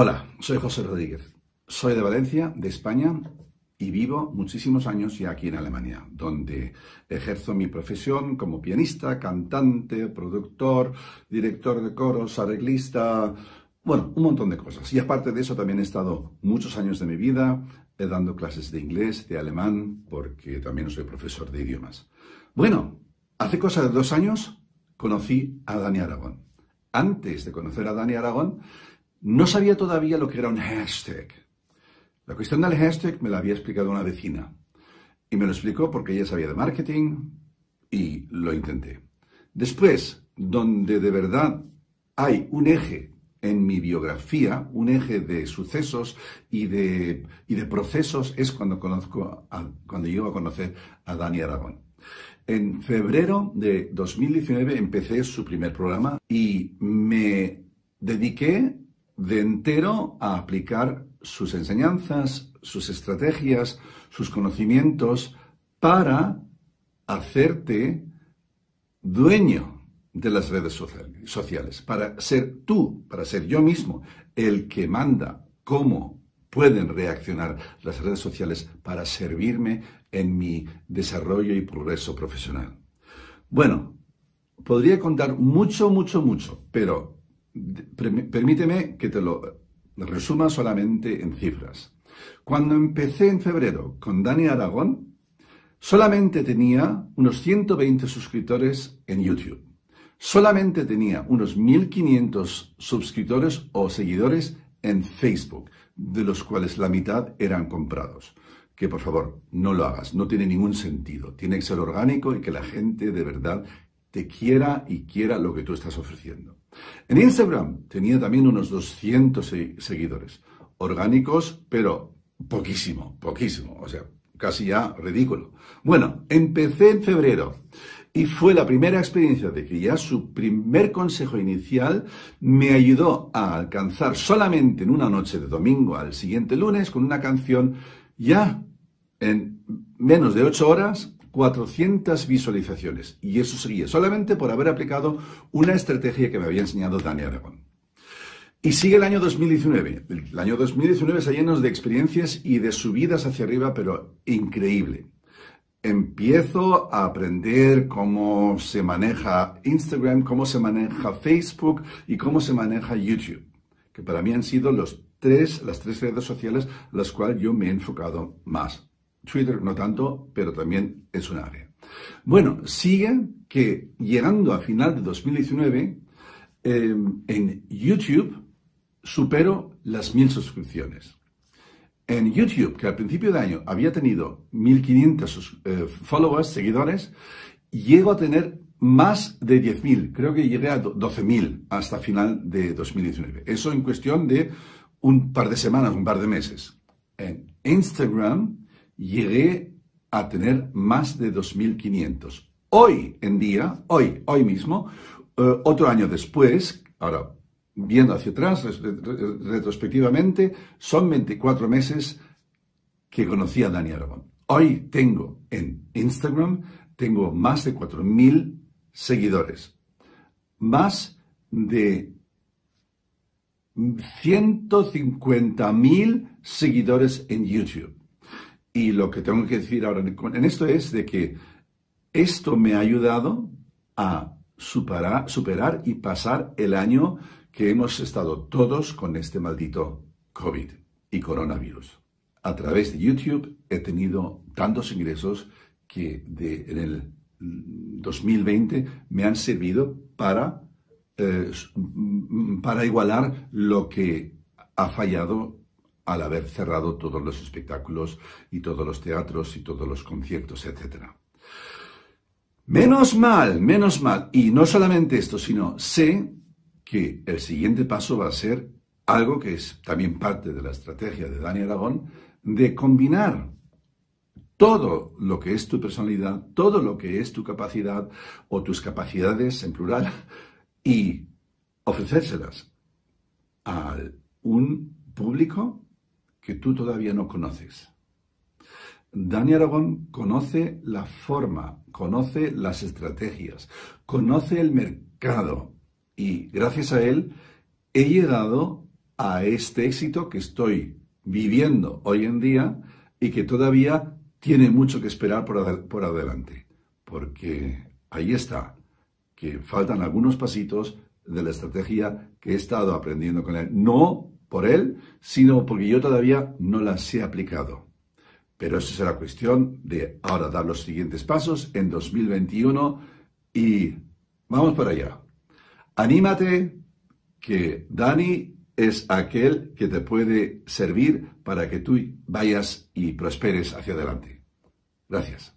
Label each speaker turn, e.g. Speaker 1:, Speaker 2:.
Speaker 1: Hola, soy José Rodríguez. Soy de Valencia, de España, y vivo muchísimos años ya aquí en Alemania, donde ejerzo mi profesión como pianista, cantante, productor, director de coros, arreglista, bueno, un montón de cosas. Y aparte de eso, también he estado muchos años de mi vida eh, dando clases de inglés, de alemán, porque también soy profesor de idiomas. Bueno, hace cosa de dos años conocí a Dani Aragón. Antes de conocer a Dani Aragón, no sabía todavía lo que era un hashtag. La cuestión del hashtag me la había explicado una vecina. Y me lo explicó porque ella sabía de marketing y lo intenté. Después, donde de verdad hay un eje en mi biografía, un eje de sucesos y de, de procesos, es cuando, conozco a, cuando llego a conocer a Dani Aragón. En febrero de 2019 empecé su primer programa y me dediqué de entero a aplicar sus enseñanzas, sus estrategias, sus conocimientos para hacerte dueño de las redes sociales, para ser tú, para ser yo mismo el que manda cómo pueden reaccionar las redes sociales para servirme en mi desarrollo y progreso profesional. Bueno, podría contar mucho, mucho, mucho, pero permíteme que te lo resuma solamente en cifras. Cuando empecé en febrero con Dani Aragón, solamente tenía unos 120 suscriptores en YouTube. Solamente tenía unos 1.500 suscriptores o seguidores en Facebook, de los cuales la mitad eran comprados. Que por favor, no lo hagas, no tiene ningún sentido. Tiene que ser orgánico y que la gente de verdad te quiera y quiera lo que tú estás ofreciendo. En Instagram tenía también unos 200 seguidores, orgánicos, pero poquísimo, poquísimo, o sea, casi ya ridículo. Bueno, empecé en febrero y fue la primera experiencia de que ya su primer consejo inicial me ayudó a alcanzar solamente en una noche de domingo al siguiente lunes con una canción ya en menos de 8 horas 400 visualizaciones. Y eso seguía solamente por haber aplicado una estrategia que me había enseñado Dani Aragón. Y sigue el año 2019. El año 2019 está lleno de experiencias y de subidas hacia arriba, pero increíble. Empiezo a aprender cómo se maneja Instagram, cómo se maneja Facebook y cómo se maneja YouTube, que para mí han sido los tres, las tres redes sociales las cuales yo me he enfocado más. Twitter no tanto, pero también es un área. Bueno, sigue que llegando a final de 2019, em, en YouTube supero las mil suscripciones. En YouTube, que al principio de año había tenido 1.500 eh, followers, seguidores, llego a tener más de 10.000. Creo que llegué a 12.000 hasta final de 2019. Eso en cuestión de un par de semanas, un par de meses. En Instagram, llegué a tener más de 2.500. Hoy en día, hoy, hoy mismo, eh, otro año después, ahora viendo hacia atrás, retrospectivamente, son 24 meses que conocí a Dani Aragón. Hoy tengo en Instagram, tengo más de 4.000 seguidores, más de 150.000 seguidores en YouTube y lo que tengo que decir ahora en esto es de que esto me ha ayudado a superar, y pasar el año que hemos estado todos con este maldito COVID y coronavirus. A través de YouTube he tenido tantos ingresos que en el 2020 me han servido para, eh, para igualar lo que ha fallado al haber cerrado todos los espectáculos y todos los teatros y todos los conciertos, etc. Menos mal, menos mal. Y no solamente esto, sino sé que el siguiente paso va a ser algo que es también parte de la estrategia de Dani Aragón, de combinar todo lo que es tu personalidad, todo lo que es tu capacidad o tus capacidades en plural y ofrecérselas a un público que tú todavía no conoces. Dani Aragón conoce la forma, conoce las estrategias, conoce el mercado y gracias a él he llegado a este éxito que estoy viviendo hoy en día y que todavía tiene mucho que esperar por, por adelante, porque ahí está, que faltan algunos pasitos de la estrategia que he estado aprendiendo con él. No por él, sino porque yo todavía no las he aplicado. Pero es la cuestión de ahora dar los siguientes pasos en 2021 y vamos para allá. Anímate que Dani es aquel que te puede servir para que tú vayas y prosperes hacia adelante. Gracias.